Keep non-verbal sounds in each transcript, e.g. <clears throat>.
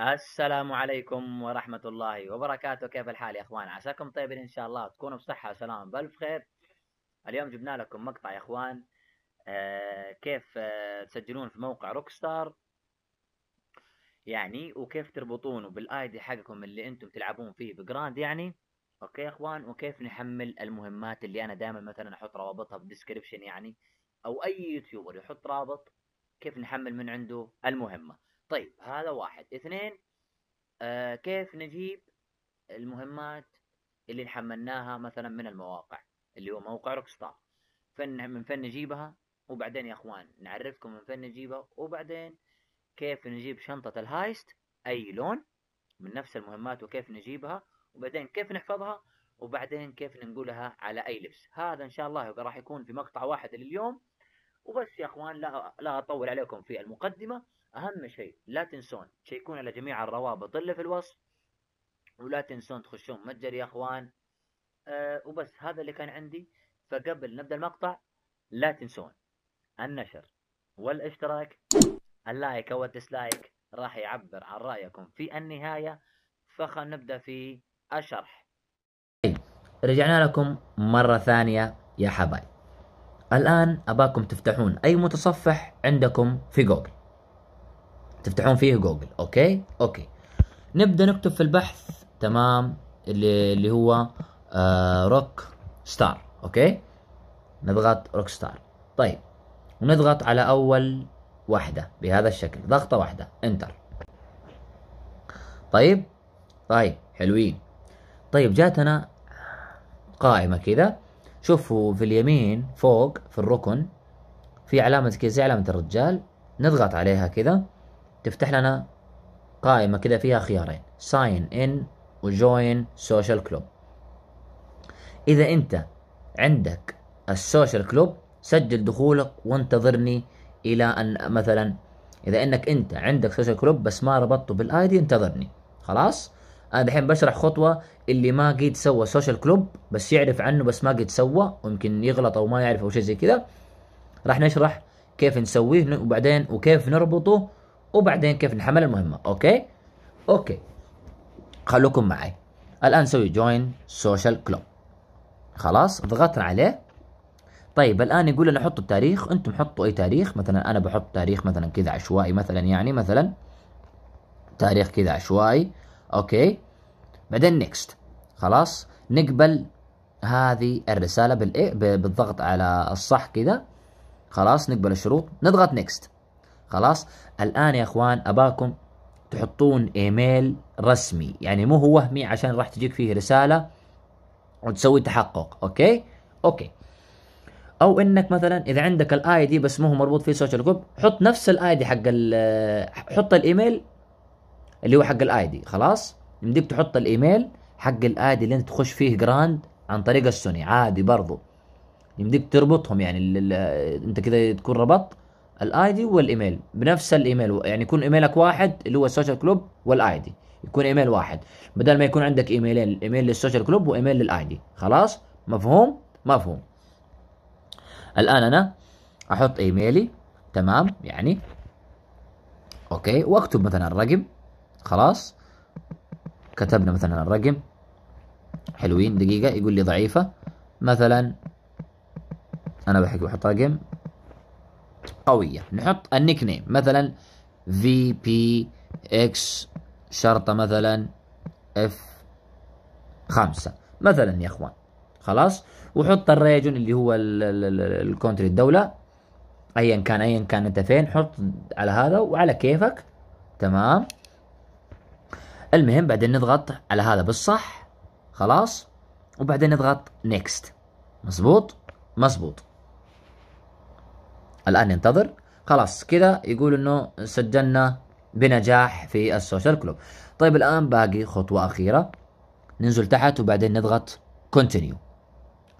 السلام عليكم ورحمة الله وبركاته كيف الحال يا اخوان عساكم طيبين ان شاء الله تكونوا بصحة وسلامة بألف خير اليوم جبنا لكم مقطع يا اخوان آه كيف آه تسجلون في موقع روكستار يعني وكيف تربطونه بالاي دي حقكم اللي انتم تلعبون فيه بجراند يعني اوكي يا اخوان وكيف نحمل المهمات اللي انا دائما مثلا احط روابطها الديسكربشن يعني او اي يوتيوبر يحط رابط كيف نحمل من عنده المهمه طيب هذا واحد اثنين آه كيف نجيب المهمات اللي حملناها مثلا من المواقع اللي هو موقع روكستار فن من فن نجيبها وبعدين يا اخوان نعرفكم من فن نجيبها وبعدين كيف نجيب شنطة الهايست اي لون من نفس المهمات وكيف نجيبها وبعدين كيف نحفظها وبعدين كيف ننقلها على اي لبس هذا ان شاء الله راح يكون في مقطع واحد لليوم وبس يا اخوان لا لا اطول عليكم في المقدمه اهم شيء لا تنسون تشيكون على جميع الروابط اللي في الوصف ولا تنسون تخشون متجر يا اخوان أه وبس هذا اللي كان عندي فقبل نبدا المقطع لا تنسون النشر والاشتراك اللايك او الديسلايك راح يعبر عن رايكم في النهايه فخلنا نبدا في الشرح رجعنا لكم مره ثانيه يا حبايب الان اباكم تفتحون اي متصفح عندكم في جوجل تفتحون فيه جوجل اوكي اوكي نبدا نكتب في البحث تمام اللي اللي هو آه روك ستار اوكي نضغط روك ستار طيب ونضغط على اول واحده بهذا الشكل ضغطه واحده انتر طيب طيب حلوين طيب جاتنا قائمه كذا شوفوا في اليمين فوق في الركن في علامه كذا زي علامه الرجال نضغط عليها كذا تفتح لنا قائمة كذا فيها خيارين ساين ان وجوين سوشيال كلوب إذا أنت عندك السوشيال كلوب سجل دخولك وانتظرني إلى أن مثلا إذا أنك أنت عندك سوشيال كلوب بس ما ربطته بالاي دي انتظرني خلاص أنا الحين بشرح خطوة اللي ما قد سوى سوشيال كلوب بس يعرف عنه بس ما قد سوى ويمكن يغلط أو ما يعرف أو شيء زي كذا راح نشرح كيف نسويه وبعدين وكيف نربطه وبعدين كيف نحمل المهمه اوكي اوكي خلوكم معي الان نسوي جوين سوشيال كلوب خلاص ضغطنا عليه طيب الان يقول لنا حطوا التاريخ انتم حطوا اي تاريخ مثلا انا بحط تاريخ مثلا كذا عشوائي مثلا يعني مثلا تاريخ كذا عشوائي اوكي بعدين نيكست خلاص نقبل هذه الرساله إيه؟ بالضغط على الصح كذا خلاص نقبل الشروط نضغط نيكست خلاص الآن يا إخوان أباكم تحطون إيميل رسمي يعني مو هو وهمي عشان راح تجيك فيه رسالة وتسوي تحقق أوكي أوكي او انك مثلا اذا عندك الاي دي بس مو هو مربوط فيه سوشيال جروب حط نفس الاي دي حق حط الايميل اللي هو حق الاي دي خلاص يمديك تحط الايميل حق الاي دي اللي انت تخش فيه جراند عن طريق السوني عادي برضو يمديك تربطهم يعني انت كذا تكون ربطت الاي دي والايميل بنفس الايميل يعني يكون ايميلك واحد اللي هو السوشيال كلوب والاي دي يكون ايميل واحد بدل ما يكون عندك ايميلين ايميل للسوشيال كلوب وايميل للاي دي خلاص مفهوم مفهوم الان انا احط ايميلي تمام يعني اوكي واكتب مثلا الرقم خلاص كتبنا مثلا الرقم حلوين دقيقة يقول لي ضعيفة مثلا أنا بحكي بحط رقم قوية نحط النيك نيم مثلا في بي اكس شرطة مثلا اف خمسة مثلا يا اخوان خلاص وحط الريجون اللي هو الكونتري الدولة ايا كان ايا كان انت فين حط على هذا وعلى كيفك تمام المهم بعدين نضغط على هذا بالصح خلاص وبعدين نضغط نيكست مزبوط مزبوط الآن ننتظر خلاص كده يقول إنه سجلنا بنجاح في السوشيال كلوب طيب الآن باقي خطوة أخيرة ننزل تحت وبعدين نضغط كونتينيو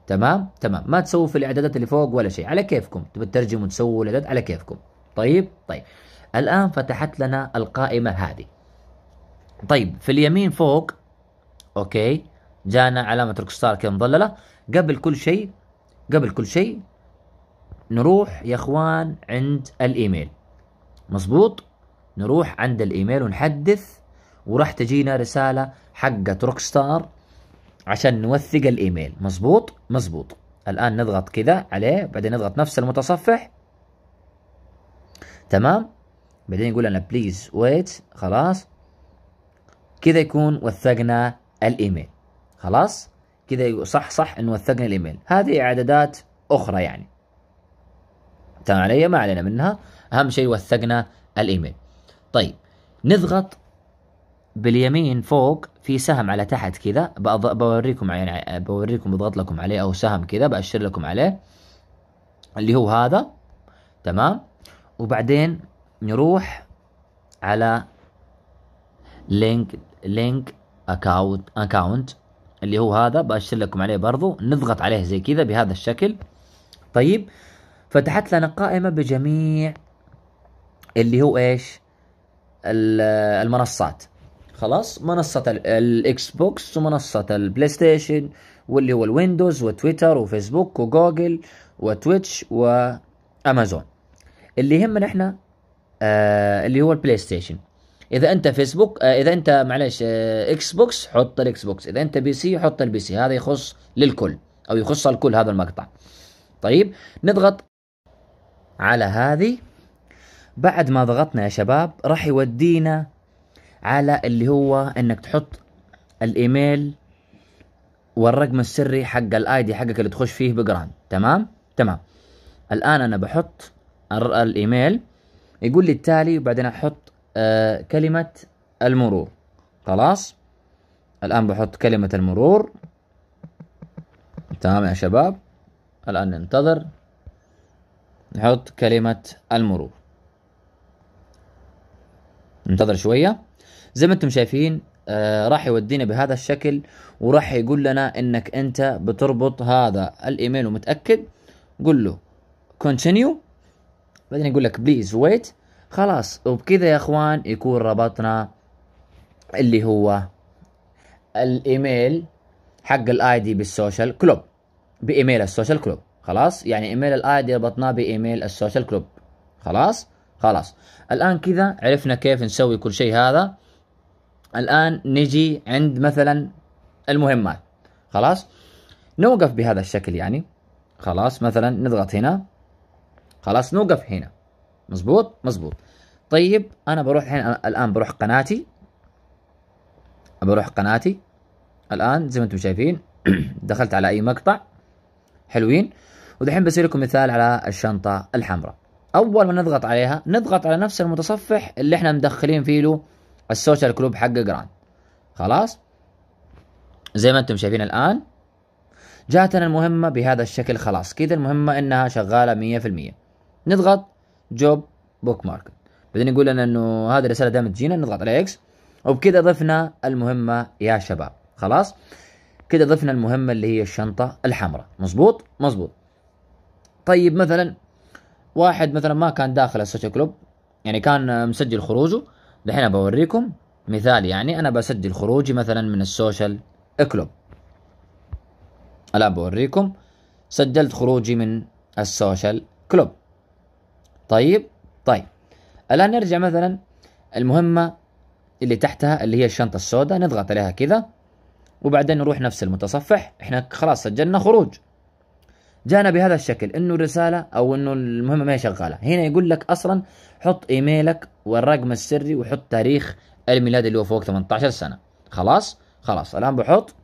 تمام تمام ما تسووا في الإعدادات اللي فوق ولا شيء على كيفكم تبي تترجموا تسووا الإعداد على كيفكم طيب طيب الآن فتحت لنا القائمة هذه طيب في اليمين فوق اوكي جانا علامة روك ستار كده مضللة قبل كل شيء قبل كل شيء نروح يا اخوان عند الايميل مظبوط نروح عند الايميل ونحدث وراح تجينا رسالة حقة روك ستار عشان نوثق الايميل مظبوط مظبوط الان نضغط كذا عليه بعدين نضغط نفس المتصفح تمام بعدين يقول لنا بليز ويت خلاص كذا يكون وثقنا الايميل خلاص كذا صح صح انه وثقنا الايميل هذه اعدادات اخرى يعني تمام علي ما علينا منها اهم شيء وثقنا الايميل طيب نضغط باليمين فوق في سهم على تحت كذا بوريكم يعني بوريكم بضغط لكم عليه او سهم كذا باشر لكم عليه اللي هو هذا تمام وبعدين نروح على لينك لينك اكاونت اكاونت اللي هو هذا باشر لكم عليه برضو نضغط عليه زي كذا بهذا الشكل طيب فتحت لنا قائمة بجميع اللي هو ايش المنصات خلاص منصة الاكس بوكس ومنصة البلاي ستيشن واللي هو الويندوز وتويتر وفيسبوك وجوجل وتويتش وامازون اللي يهمنا احنا آه اللي هو البلاي ستيشن اذا انت فيسبوك آه اذا انت معلش آه اكس بوكس حط الاكس بوكس اذا انت بي سي حط البي سي هذا يخص للكل او يخص الكل هذا المقطع طيب نضغط على هذه بعد ما ضغطنا يا شباب راح يودينا على اللي هو انك تحط الايميل والرقم السري حق الاي دي حقك اللي تخش فيه بجراند تمام تمام الان انا بحط الايميل يقول لي التالي وبعدين احط آه كلمه المرور خلاص الان بحط كلمه المرور تمام يا شباب الان ننتظر نحط كلمة المرور ننتظر شوية زي ما انتم شايفين آه راح يودينا بهذا الشكل وراح يقول لنا انك انت بتربط هذا الايميل ومتأكد قول له continue بعدين يقول لك بليز ويت خلاص وبكذا يا اخوان يكون ربطنا اللي هو الايميل حق الاي دي بالسوشيال كلوب بايميل السوشيال كلوب خلاص يعني ايميل دي ربطناه بايميل السوشيال كلوب خلاص خلاص الان كذا عرفنا كيف نسوي كل شيء هذا الان نجي عند مثلا المهمات خلاص نوقف بهذا الشكل يعني خلاص مثلا نضغط هنا خلاص نوقف هنا مزبوط مزبوط طيب انا بروح هنا الان بروح قناتي بروح قناتي الان زي ما انتم شايفين <clears throat> دخلت على اي مقطع حلوين ودحين بسوي لكم مثال على الشنطة الحمراء اول ما نضغط عليها نضغط على نفس المتصفح اللي احنا مدخلين فيه له السوشيال كلوب حق جراند خلاص زي ما انتم شايفين الان جاتنا المهمة بهذا الشكل خلاص كذا المهمة انها شغالة 100% نضغط جوب بوك ماركت بعدين يقول لنا انه هذه الرسالة دائما تجينا نضغط على اكس وبكذا ضفنا المهمة يا شباب خلاص كده ضفنا المهمة اللي هي الشنطة الحمراء مظبوط مظبوط طيب مثلا واحد مثلا ما كان داخل السوشيال كلوب يعني كان مسجل خروجه دحين بوريكم مثال يعني انا بسجل خروجي مثلا من السوشيال كلوب الان بوريكم سجلت خروجي من السوشيال كلوب طيب طيب الان نرجع مثلا المهمه اللي تحتها اللي هي الشنطه السوداء نضغط عليها كذا وبعدين نروح نفس المتصفح احنا خلاص سجلنا خروج جانا بهذا الشكل انه الرساله او انه المهمه ما هي شغاله هنا يقول لك اصلا حط ايميلك والرقم السري وحط تاريخ الميلاد اللي هو فوق 18 سنه خلاص خلاص الان بحط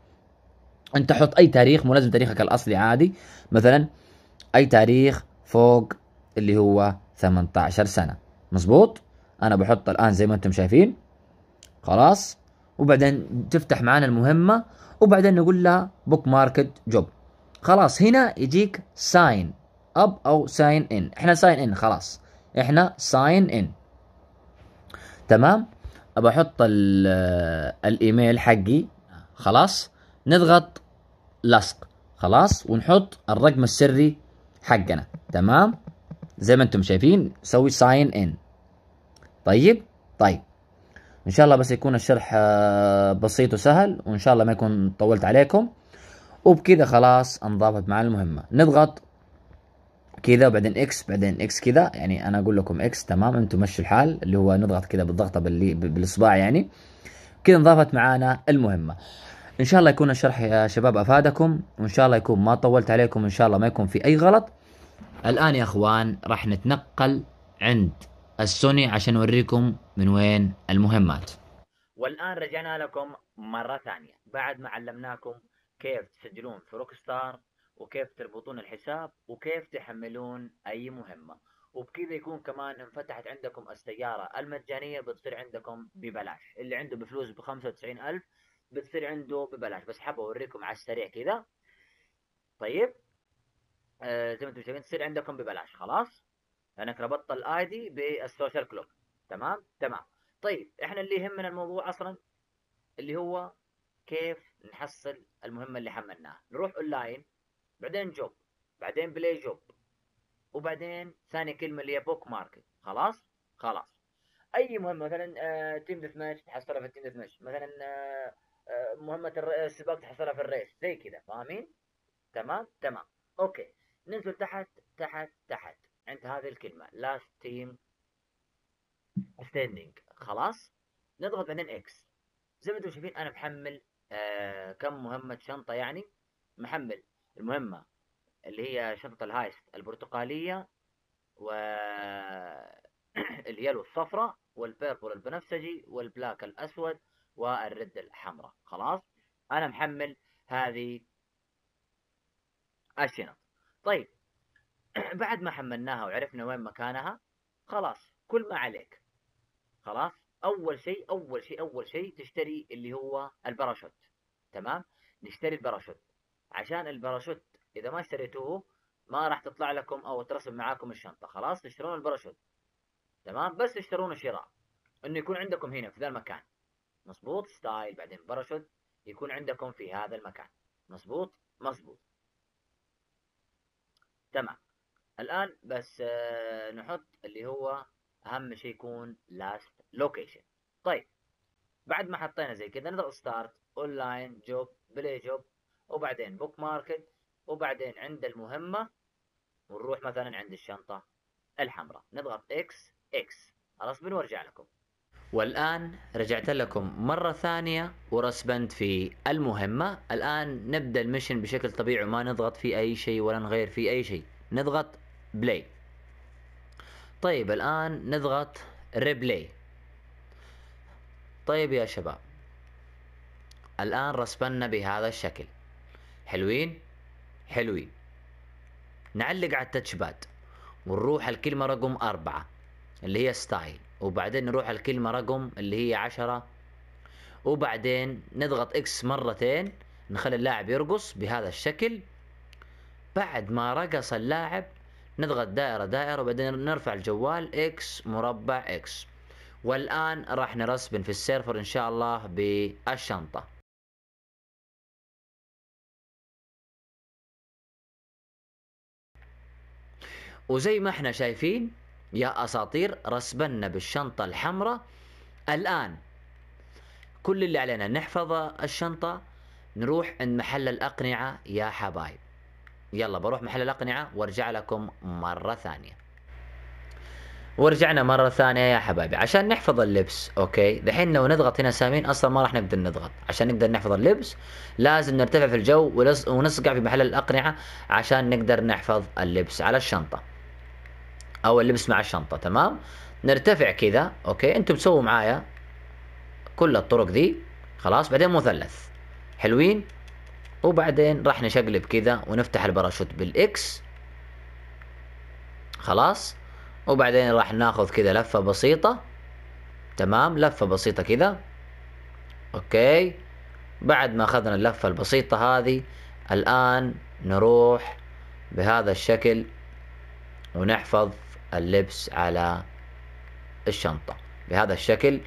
انت حط اي تاريخ مو لازم تاريخك الاصلي عادي مثلا اي تاريخ فوق اللي هو 18 سنه مزبوط انا بحط الان زي ما انتم شايفين خلاص وبعدين تفتح معانا المهمه وبعدين نقول لها بوك ماركت جوب خلاص هنا يجيك ساين اب او ساين ان احنا ساين ان خلاص احنا ساين ان تمام بحط آه، الايميل حقي خلاص نضغط لصق خلاص ونحط الرقم السري حقنا تمام زي ما انتم شايفين سوي ساين ان طيب طيب ان شاء الله بس يكون الشرح آه، بسيط وسهل وان شاء الله ما يكون طولت عليكم وبكذا خلاص انضافت مع المهمة نضغط كذا وبعدين اكس بعدين اكس كذا يعني انا اقول لكم اكس تمام انتم مشوا الحال اللي هو نضغط كذا بالضغطه باللي بالاصبع يعني كذا انضافت معانا المهمه ان شاء الله يكون الشرح يا شباب افادكم وان شاء الله يكون ما طولت عليكم ان شاء الله ما يكون في اي غلط الان يا اخوان راح نتنقل عند السوني عشان اوريكم من وين المهمات والان رجعنا لكم مره ثانيه بعد ما علمناكم كيف تسجلون في روك ستار وكيف تربطون الحساب وكيف تحملون اي مهمه وبكذا يكون كمان انفتحت عندكم السيارة المجانية بتصير عندكم ببلاش اللي عنده بفلوس ب 95000 ألف بتصير عنده ببلاش بس حاب أوريكم على السريع كذا طيب آه زي ما انتم شايفين تصير عندكم ببلاش خلاص لأنك ربطت الآيدي بالسوشيال كلوب تمام تمام طيب احنا اللي يهمنا الموضوع أصلا اللي هو كيف نحصل المهمه اللي حملناها نروح اونلاين بعدين جوب بعدين بلاي جوب وبعدين ثاني كلمه اللي هي بوك ماركت خلاص خلاص اي مهمه مثلا تيم ديث ماتش تحصلها في التيم ديث ماتش مثلا آه، آه، مهمه السباق آه، تحصلها في الريس زي كذا فاهمين تمام تمام اوكي ننزل تحت تحت تحت عند هذه الكلمه لاست تيم ستاندينج خلاص نضغط بعدين اكس زي ما انتم شايفين انا محمل آه كم مهمة شنطة يعني محمل المهمة اللي هي شنطة الهايست البرتقالية و اليلو الصفراء والبيربل البنفسجي والبلاك الأسود والرد الحمراء خلاص أنا محمل هذه الشنط طيب <clears throat> بعد ما حملناها وعرفنا وين مكانها خلاص كل ما عليك خلاص اول شيء اول شيء اول شيء تشتري اللي هو الباراشوت تمام نشتري الباراشوت عشان الباراشوت اذا ما اشتريتوه ما راح تطلع لكم او ترسم معاكم الشنطه خلاص تشترون الباراشوت تمام بس تشترون شراء انه يكون عندكم هنا في ذا المكان مظبوط ستايل بعدين باراشوت يكون عندكم في هذا المكان مظبوط مظبوط تمام الان بس آه، نحط اللي هو اهم شيء يكون لاست لوكيشن طيب بعد ما حطينا زي كذا نضغط ستارت اونلاين جوب بلاي جوب وبعدين بوك ماركت وبعدين عند المهمة ونروح مثلا عند الشنطة الحمراء نضغط اكس اكس خلاص بنرجع لكم والآن رجعت لكم مرة ثانية ورسبنت في المهمة الآن نبدأ المشن بشكل طبيعي وما نضغط في أي شيء ولا نغير في أي شيء نضغط بلاي طيب الآن نضغط ريبلاي طيب يا شباب الآن رسمنا بهذا الشكل حلوين حلوين نعلق على التاتش باد ونروح الكلمة رقم أربعة اللي هي ستايل وبعدين نروح الكلمة رقم اللي هي عشرة وبعدين نضغط اكس مرتين نخلي اللاعب يرقص بهذا الشكل بعد ما رقص اللاعب نضغط دائرة دائرة وبعدين نرفع الجوال اكس مربع اكس والآن راح نرسبن في السيرفر إن شاء الله بالشنطة وزي ما احنا شايفين يا أساطير رسبنا بالشنطة الحمراء الآن كل اللي علينا نحفظ الشنطة نروح عند محل الأقنعة يا حبايب يلا بروح محل الأقنعة وارجع لكم مرة ثانية ورجعنا مرة ثانية يا حبايبي عشان نحفظ اللبس اوكي دحين لو نضغط هنا سامين اصلا ما راح نقدر نضغط عشان نقدر نحفظ اللبس لازم نرتفع في الجو ونصقع في محل الاقنعة عشان نقدر نحفظ اللبس على الشنطة او اللبس مع الشنطة تمام نرتفع كذا اوكي انتم تسووا معايا كل الطرق دي خلاص بعدين مثلث حلوين وبعدين راح نشقلب كذا ونفتح الباراشوت بالاكس خلاص وبعدين راح ناخذ كذا لفة بسيطة تمام لفة بسيطة كذا اوكي بعد ما اخذنا اللفة البسيطة هذه الان نروح بهذا الشكل ونحفظ اللبس على الشنطة بهذا الشكل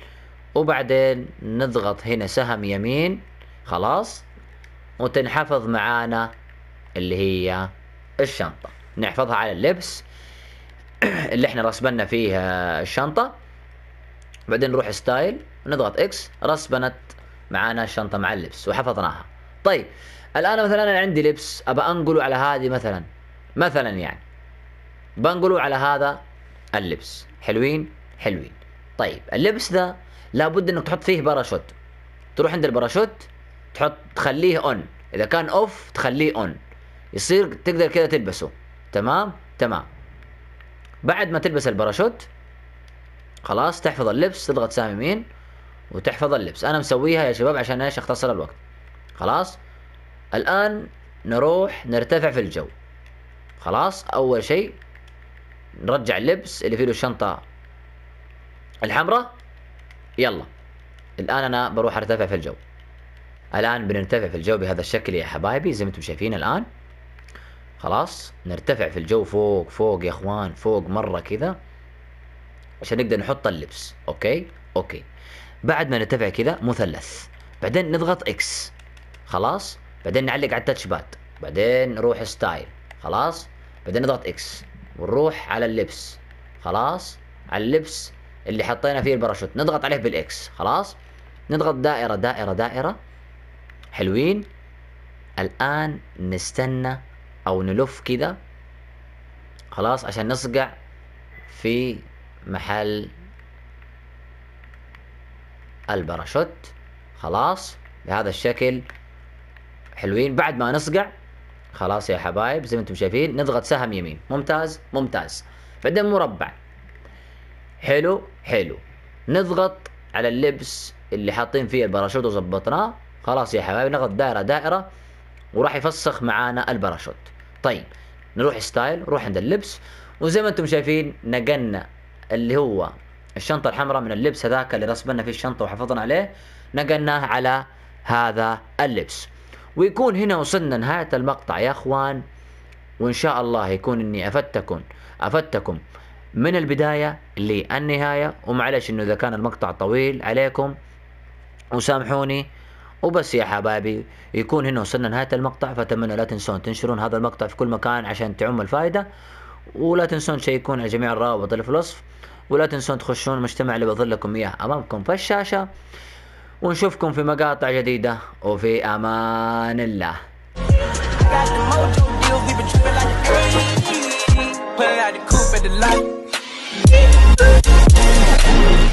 وبعدين نضغط هنا سهم يمين خلاص وتنحفظ معانا اللي هي الشنطة نحفظها على اللبس <clears throat> اللي احنا رسبنا فيه الشنطة بعدين نروح ستايل نضغط اكس رسبنت معانا الشنطة مع اللبس وحفظناها طيب الان مثلا انا عندي لبس ابى انقله على هذه مثلا مثلا يعني بنقله على هذا اللبس حلوين حلوين طيب اللبس ذا لابد انك تحط فيه باراشوت تروح عند الباراشوت تحط تخليه اون اذا كان اوف تخليه اون يصير تقدر كذا تلبسه تمام تمام بعد ما تلبس الباراشوت خلاص تحفظ اللبس تضغط سامي مين وتحفظ اللبس انا مسويها يا شباب عشان ايش اختصر الوقت خلاص الان نروح نرتفع في الجو خلاص اول شيء نرجع اللبس اللي فيه الشنطه الحمراء يلا الان انا بروح ارتفع في الجو الآن بنرتفع في الجو بهذا الشكل يا حبايبي زي ما انتم شايفين الآن خلاص نرتفع في الجو فوق فوق يا اخوان فوق مرة كذا عشان نقدر نحط اللبس اوكي اوكي بعد ما نرتفع كذا مثلث بعدين نضغط اكس خلاص بعدين نعلق على التاتش باد بعدين نروح ستايل خلاص بعدين نضغط اكس ونروح على اللبس خلاص على اللبس اللي حطينا فيه الباراشوت نضغط عليه بالاكس خلاص نضغط دائره دائره دائره حلوين الآن نستنى أو نلف كده خلاص عشان نصقع في محل الباراشوت خلاص بهذا الشكل حلوين بعد ما نصقع خلاص يا حبايب زي ما انتم شايفين نضغط سهم يمين ممتاز ممتاز بعدين مربع حلو حلو نضغط على اللبس اللي حاطين فيه الباراشوت وظبطناه خلاص يا حبايبي ناخذ دائره دائره وراح يفسخ معانا الباراشوت طيب نروح ستايل نروح عند اللبس وزي ما انتم شايفين نقلنا اللي هو الشنطة الحمراء من اللبس هذاك اللي رسمنا فيه الشنطة وحفظنا عليه نقلناه على هذا اللبس ويكون هنا وصلنا نهاية المقطع يا اخوان وان شاء الله يكون اني افدتكم افدتكم من البداية للنهاية ومعلش انه اذا كان المقطع طويل عليكم وسامحوني وبس يا حبايبي يكون هنا وصلنا نهاية المقطع فأتمنى لا تنسون تنشرون هذا المقطع في كل مكان عشان تعم الفائدة ولا تنسون تشيكون على جميع الروابط اللي في الوصف ولا تنسون تخشون المجتمع اللي بظل لكم إياه أمامكم في الشاشة ونشوفكم في مقاطع جديدة وفي أمان الله out the coupe at the light.